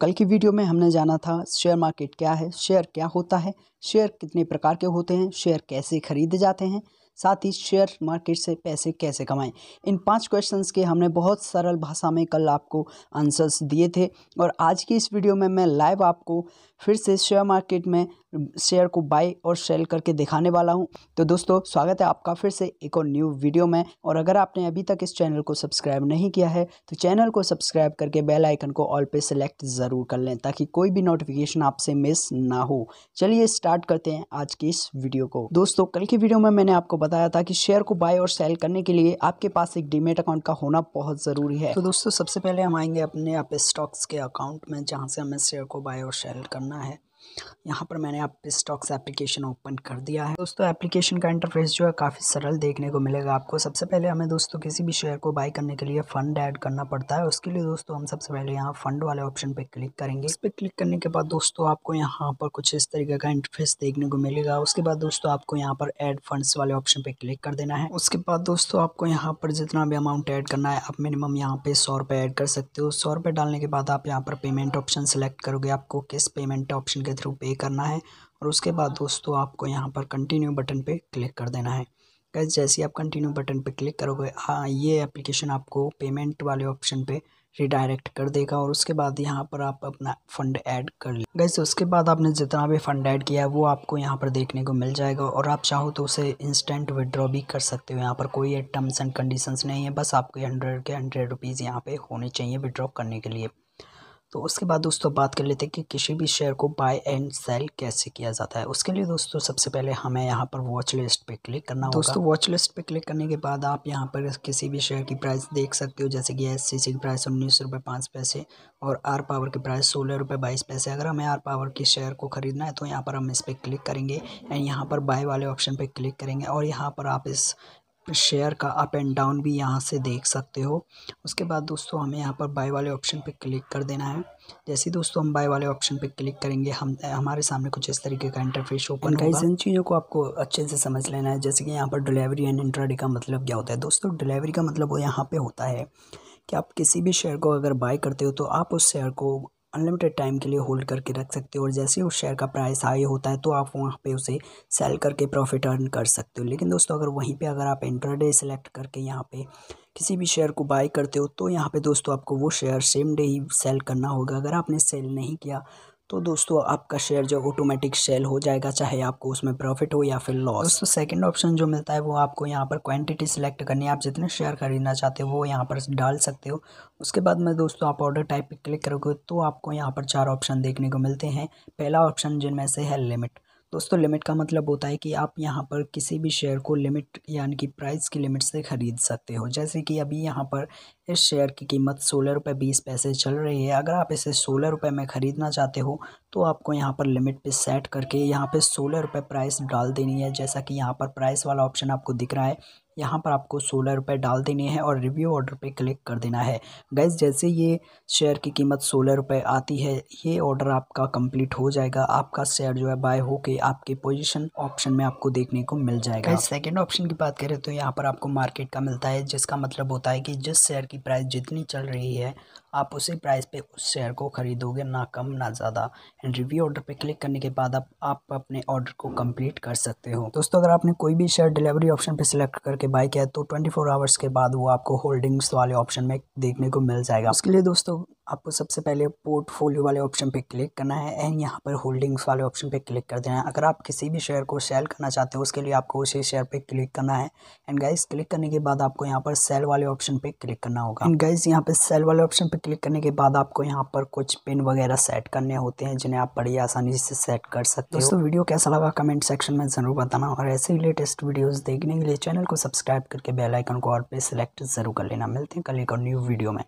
कल की वीडियो में हमने जाना था शेयर मार्केट क्या है शेयर क्या होता है शेयर कितने प्रकार के होते हैं शेयर कैसे खरीदे जाते हैं साथ ही शेयर मार्केट से पैसे कैसे कमाएं इन पांच क्वेश्चंस के हमने बहुत सरल भाषा में कल आपको आंसर्स दिए थे और आज की इस वीडियो में मैं लाइव आपको फिर से शेयर मार्केट में शेयर को बाय और सेल करके दिखाने वाला हूं तो दोस्तों स्वागत है आपका फिर से एक और न्यू वीडियो में और अगर आपने अभी तक इस चैनल को सब्सक्राइब नहीं किया है तो चैनल को सब्सक्राइब करके बेल आइकन को ऑल पे सेलेक्ट ज़रूर कर लें ताकि कोई भी नोटिफिकेशन आपसे मिस ना हो चलिए स्टार्ट करते हैं आज की इस वीडियो को दोस्तों कल की वीडियो में मैंने आपको बताया था कि शेयर को बाय और सेल करने के लिए आपके पास एक डीमेट अकाउंट का होना बहुत ज़रूरी है तो दोस्तों सबसे पहले हम आएंगे अपने आप स्टॉक्स के अकाउंट में जहाँ से हमें शेयर को बाय और सेल करना है यहाँ पर मैंने आप स्टॉक्स एप्लीकेशन ओपन कर दिया है दोस्तों एप्लीकेशन का इंटरफेस जो है काफ़ी सरल देखने को मिलेगा आपको सबसे पहले हमें दोस्तों किसी भी शेयर को बाय करने के लिए फंड ऐड करना पड़ता है उसके लिए दोस्तों हम सबसे पहले यहाँ फंड वाले ऑप्शन पे क्लिक करेंगे इस पर क्लिक करने के बाद दोस्तों आपको यहाँ पर कुछ इस तरीके का इंटरफेस देखने को मिलेगा उसके बाद दोस्तों आपको यहाँ पर एड फंड वाले ऑप्शन पर क्लिक कर देना है उसके बाद दोस्तों आपको यहाँ पर जितना भी अमाउंट ऐड करना है आप मिनिमम यहाँ पे सौ रुपये कर सकते हो सौ रुपये डालने के बाद आप यहाँ पर पेमेंट ऑप्शन सेलेक्ट करोगे आपको किस पेमेंट ऑप्शन के थ्रू पे करना है और उसके बाद दोस्तों आपको यहाँ पर कंटिन्यू बटन पे क्लिक कर देना है गैस जैसे आप कंटिन्यू बटन पे क्लिक करोगे हाँ ये एप्लीकेशन आपको पेमेंट वाले ऑप्शन पे रिडायरेक्ट कर देगा और उसके बाद यहाँ पर आप अपना फंड ऐड कर लें गैस उसके बाद आपने जितना भी फंड ऐड किया है वो आपको यहाँ पर देखने को मिल जाएगा और आप चाहो तो उसे इंस्टेंट विड्रॉ भी कर सकते हो यहाँ पर कोई टर्म्स एंड कंडीशंस नहीं है बस आपके हंड्रेड के हंड्रेड रुपीज़ यहाँ पे होने चाहिए विड्रॉ करने के लिए तो उसके बाद दोस्तों बात कर लेते हैं कि किसी भी शेयर को बाय एंड सेल कैसे किया जाता है उसके लिए दोस्तों सबसे पहले हमें यहाँ पर वॉच लिस्ट पर क्लिक करना होगा दोस्तों वॉच लिस्ट पर क्लिक करने के बाद आप यहाँ पर किसी भी शेयर की प्राइस देख सकते हो जैसे कि एस की प्राइस उन्नीस रुपये पाँच पैसे और आर पावर की प्राइस सोलह रुपये बाईस पैसे अगर हमें आर पावर की शेयर को ख़रीदना है तो यहाँ पर हम इस पर क्लिक करेंगे एंड यहाँ पर बाय वाले ऑप्शन पर क्लिक करेंगे और यहाँ पर आप इस शेयर का अप एंड डाउन भी यहाँ से देख सकते हो उसके बाद दोस्तों हमें यहाँ पर बाय वाले ऑप्शन पर क्लिक कर देना है जैसे ही दोस्तों हम बाय वाले ऑप्शन पर क्लिक करेंगे हम हमारे सामने कुछ इस तरीके का इंटरफेस ओपन होगा इन चीज़ों को आपको अच्छे से समझ लेना है जैसे कि यहाँ पर डिलीवरी एंड इंट्राडे का मतलब क्या होता है दोस्तों डिलीवरी का मतलब वो यहाँ पर होता है कि आप किसी भी शेयर को अगर बाय करते हो तो आप उस शेयर को अनलिमिटेड टाइम के लिए होल्ड करके रख सकते हो और जैसे उस शेयर का प्राइस हाई होता है तो आप वहाँ पे उसे सेल करके प्रॉफिट अर्न कर सकते हो लेकिन दोस्तों अगर वहीं पे अगर आप डे सेलेक्ट करके यहाँ पे किसी भी शेयर को बाई करते हो तो यहाँ पे दोस्तों आपको वो शेयर सेम डे ही सेल करना होगा अगर आपने सेल नहीं किया तो दोस्तों आपका शेयर जो ऑटोमेटिक सेल हो जाएगा चाहे आपको उसमें प्रॉफिट हो या फिर लॉस दोस्तों सेकंड ऑप्शन जो मिलता है वो आपको यहाँ पर क्वांटिटी सिलेक्ट करनी है आप जितने शेयर खरीदना चाहते हो वो यहाँ पर डाल सकते हो उसके बाद में दोस्तों आप ऑर्डर टाइप पर क्लिक करोगे तो आपको यहाँ पर चार ऑप्शन देखने को मिलते हैं पहला ऑप्शन जिनमें से है लिमिट दोस्तों लिमिट का मतलब होता है कि आप यहाँ पर किसी भी शेयर को लिमिट यानी कि प्राइस की लिमिट से ख़रीद सकते हो जैसे कि अभी यहाँ पर इस शेयर की कीमत सोलह रुपये बीस पैसे चल रही है अगर आप इसे सोलह रुपये में ख़रीदना चाहते हो तो आपको यहाँ पर लिमिट पे सेट करके यहाँ पे सोलह रुपये प्राइस डाल देनी है जैसा कि यहाँ पर प्राइस वाला ऑप्शन आपको दिख रहा है यहाँ पर आपको सोलह रुपये डाल देने हैं और रिव्यू ऑर्डर पे क्लिक कर देना है गैस जैसे ये शेयर की कीमत सोलह रुपये आती है ये ऑर्डर आपका कंप्लीट हो जाएगा आपका शेयर जो है बाय होके आपके पोजीशन ऑप्शन में आपको देखने को मिल जाएगा सेकेंड ऑप्शन की बात करें तो यहाँ पर आपको मार्केट का मिलता है जिसका मतलब होता है कि जिस शेयर की प्राइस जितनी चल रही है आप उसी प्राइस पे उस शेयर को ख़रीदोगे ना कम ना ज़्यादा एंड रिव्यू ऑर्डर पे क्लिक करने के बाद आप आप अपने ऑर्डर को कंप्लीट कर सकते हो दोस्तों अगर आपने कोई भी शेयर डिलीवरी ऑप्शन पे सिलेक्ट करके बाई किया है तो ट्वेंटी आवर्स के बाद वो आपको होल्डिंग्स वाले ऑप्शन में देखने को मिल जाएगा उसके लिए दोस्तों आपको सबसे पहले पोर्टफोलियो वाले ऑप्शन पे क्लिक करना है एंड यहाँ पर होल्डिंग्स वाले ऑप्शन पे क्लिक कर देना है अगर आप किसी भी शेयर को सेल करना चाहते हो उसके लिए आपको उसी शेयर पे क्लिक करना है एंड गाइस क्लिक करने के बाद आपको यहाँ पर सेल वाले ऑप्शन पे क्लिक करना होगा एंड गाइस यहाँ पर सेल वाले ऑप्शन पे क्लिक करने के बाद आपको यहाँ पर कुछ पिन वगैरह सेट करने होते हैं जिन्हें आप बड़ी आसानी से सेट कर सकते हो दोस्तों वीडियो कैसा लगा कमेंट सेक्शन में ज़रूर बताना और ऐसे ही लेटेस्ट वीडियोज़ देखने के लिए चैनल को सब्सक्राइब करके बेलाइकन को और पे सिलेक्ट ज़रूर कर लेना मिलते हैं कल एक और न्यू वीडियो में